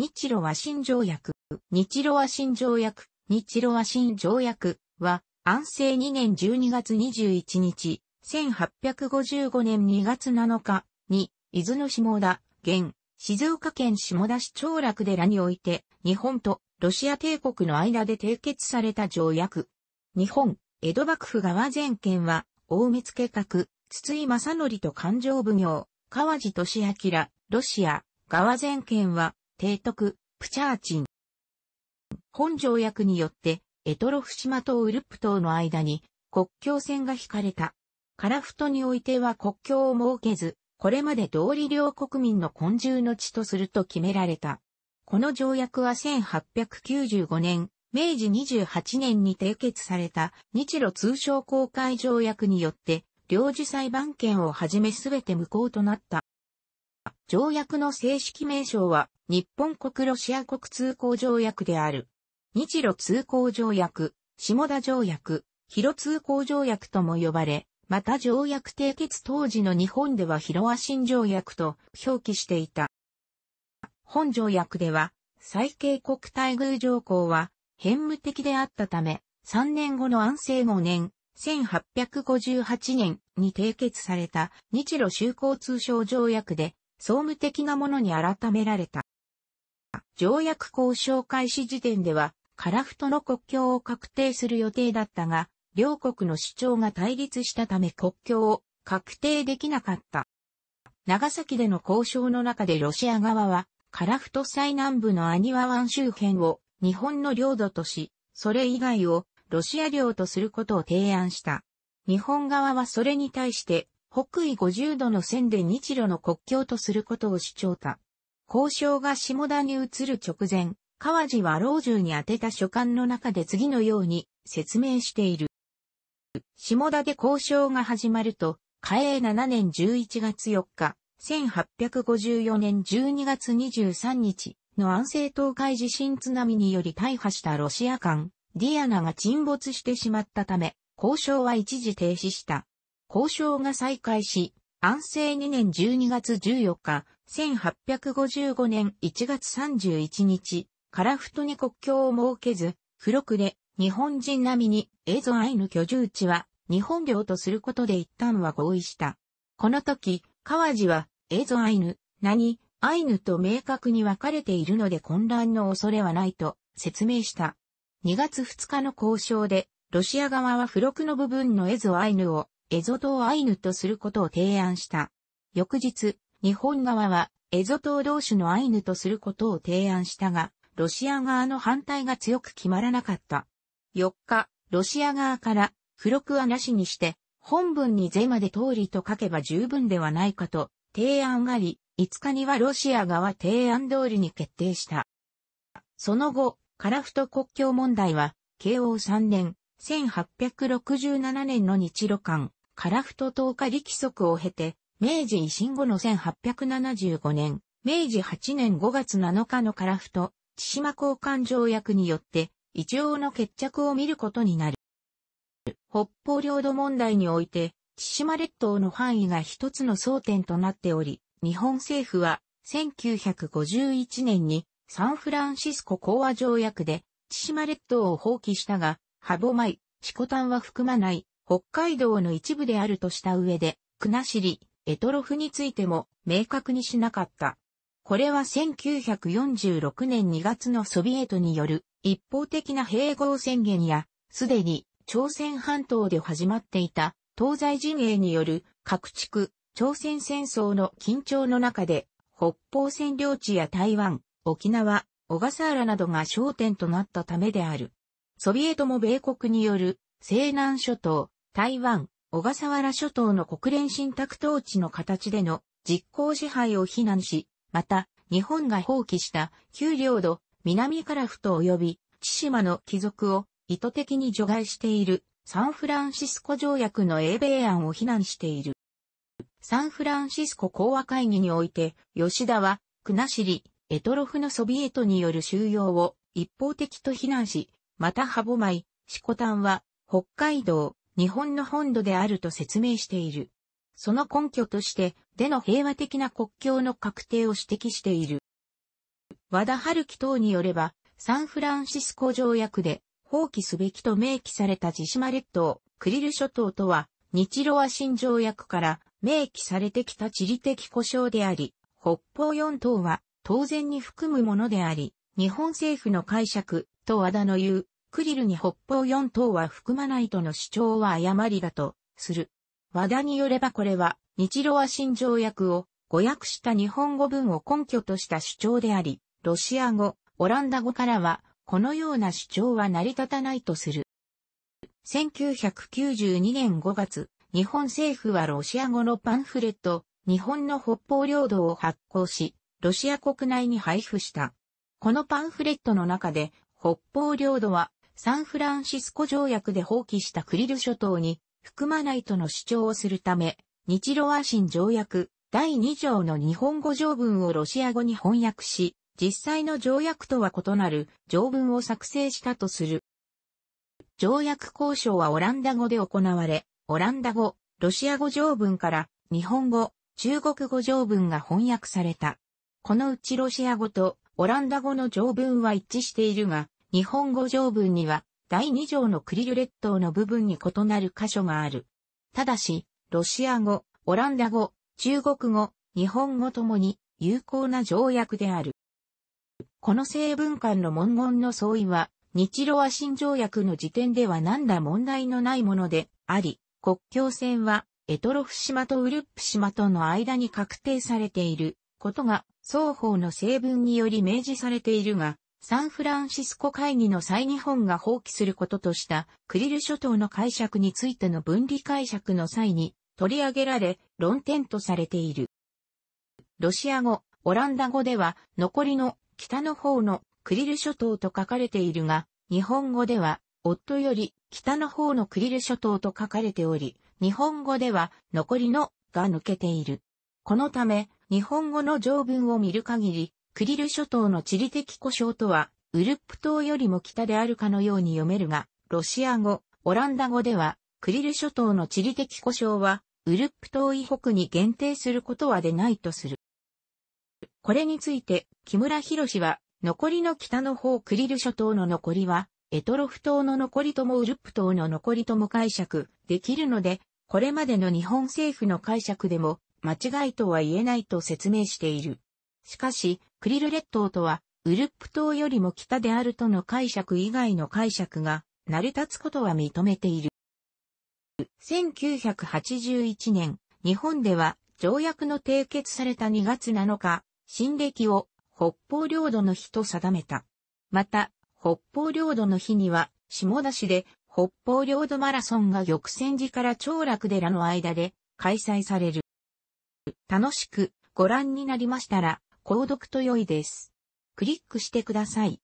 日露和親条約、日露和親条約、日露和親条約は、安政2年12月21日、1855年2月7日に、伊豆の下田、現、静岡県下田市長楽寺において、日本とロシア帝国の間で締結された条約。日本、江戸幕府側全権は、大見付閣、筒井正則と勘定奉行、川地敏明、ロシア、側全権は、提督、プチャーチン。本条約によって、エトロフ島とウルップ島の間に国境線が引かれた。カラフトにおいては国境を設けず、これまで通り両国民の根住の地とすると決められた。この条約は1895年、明治28年に締結された日露通商公開条約によって、領事裁判権をはじめすべて無効となった。条約の正式名称は、日本国ロシア国通行条約である。日露通行条約、下田条約、広通行条約とも呼ばれ、また条約締結当時の日本では広和新条約と表記していた。本条約では、最恵国待遇条項は、変無的であったため、3年後の安政5年、1858年に締結された日露修好通商条約で総務的なものに改められた。条約交渉開始時点では、カラフトの国境を確定する予定だったが、両国の主張が対立したため国境を確定できなかった。長崎での交渉の中でロシア側は、カラフト最南部のアニワ湾周辺を日本の領土とし、それ以外をロシア領とすることを提案した。日本側はそれに対して北緯50度の線で日露の国境とすることを主張た。交渉が下田に移る直前、川地は老中に宛てた書簡の中で次のように説明している。下田で交渉が始まると、嘉永7年11月4日、1854年12月23日の安政東海地震津波により大破したロシア艦、ディアナが沈没してしまったため、交渉は一時停止した。交渉が再開し、安政2年12月14日、1855年1月31日、カラフトに国境を設けず、付録で日本人並みにエゾアイヌ居住地は日本領とすることで一旦は合意した。この時、川地はエゾアイヌ、何、アイヌと明確に分かれているので混乱の恐れはないと説明した。2月2日の交渉で、ロシア側は付録の部分のエゾアイヌをエゾ島アイヌとすることを提案した。翌日、日本側はエゾ島同種のアイヌとすることを提案したが、ロシア側の反対が強く決まらなかった。4日、ロシア側から、付録はなしにして、本文にゼまで通りと書けば十分ではないかと提案があり、5日にはロシア側提案通りに決定した。その後、カラフト国境問題は、慶応3年、1867年の日露間、カラフト投下力則を経て、明治維新後の1875年、明治8年5月7日のカラフト、千島交換条約によって、一応の決着を見ることになる。北方領土問題において、千島列島の範囲が一つの争点となっており、日本政府は1951年にサンフランシスコ講和条約で千島列島を放棄したが、ハボマイ、チコタンは含まない北海道の一部であるとした上で、国後、ロフについても明確にしなかった。これは1946年2月のソビエトによる一方的な併合宣言や、すでに朝鮮半島で始まっていた東西陣営による各地区、朝鮮戦争の緊張の中で、北方占領地や台湾、沖縄、小笠原などが焦点となったためである。ソビエトも米国による西南諸島、台湾、小笠原諸島の国連信託統治の形での実効支配を非難し、また、日本が放棄した旧領土、南カラフト及び千島の帰属を意図的に除外しているサンフランシスコ条約の英米案を非難している。サンフランシスコ講和会議において、吉田は、国後、エトロフのソビエトによる収容を一方的と非難し、またハボマイ、シコタンは、北海道、日本の本土であると説明している。その根拠として、での平和的な国境の確定を指摘している。和田春樹等によれば、サンフランシスコ条約で放棄すべきと明記された千島列島、クリル諸島とは、日露和新条約から明記されてきた地理的故障であり、北方四島は当然に含むものであり、日本政府の解釈と和田の言うクリルに北方四島は含まないとの主張は誤りだと、する。和田によればこれは、日露和新条約を誤訳した日本語文を根拠とした主張であり、ロシア語、オランダ語からは、このような主張は成り立たないとする。1992年5月、日本政府はロシア語のパンフレット、日本の北方領土を発行し、ロシア国内に配布した。このパンフレットの中で、北方領土はサンフランシスコ条約で放棄したクリル諸島に含まないとの主張をするため、日露和親条約第2条の日本語条文をロシア語に翻訳し、実際の条約とは異なる条文を作成したとする。条約交渉はオランダ語で行われ、オランダ語、ロシア語条文から日本語、中国語条文が翻訳された。このうちロシア語とオランダ語の条文は一致しているが、日本語条文には、第二条のクリル列島の部分に異なる箇所がある。ただし、ロシア語、オランダ語、中国語、日本語ともに有効な条約である。この成文間の文言の相違は、日露和親条約の時点では何ら問題のないものであり、国境線は、エトロフ島とウルップ島との間に確定されていることが双方の成分により明示されているが、サンフランシスコ会議の際日本が放棄することとしたクリル諸島の解釈についての分離解釈の際に取り上げられ論点とされている。ロシア語、オランダ語では残りの北の方のクリル諸島と書かれているが、日本語では夫より北の方のクリル諸島と書かれており、日本語では残りのが抜けている。このため、日本語の条文を見る限り、クリル諸島の地理的故障とは、ウルップ島よりも北であるかのように読めるが、ロシア語、オランダ語では、クリル諸島の地理的故障は、ウルップ島以北に限定することはでないとする。これについて、木村博士は、残りの北の方クリル諸島の残りは、エトロフ島の残りともウルップ島の残りとも解釈できるので、これまでの日本政府の解釈でも間違いとは言えないと説明している。しかし、クリル列島とは、ウルップ島よりも北であるとの解釈以外の解釈が成り立つことは認めている。1981年、日本では条約の締結された2月7日、新暦を北方領土の日と定めた。また、北方領土の日には、下田市で北方領土マラソンが玉泉寺から長楽寺の間で開催される。楽しくご覧になりましたら、購読と良いです。クリックしてください。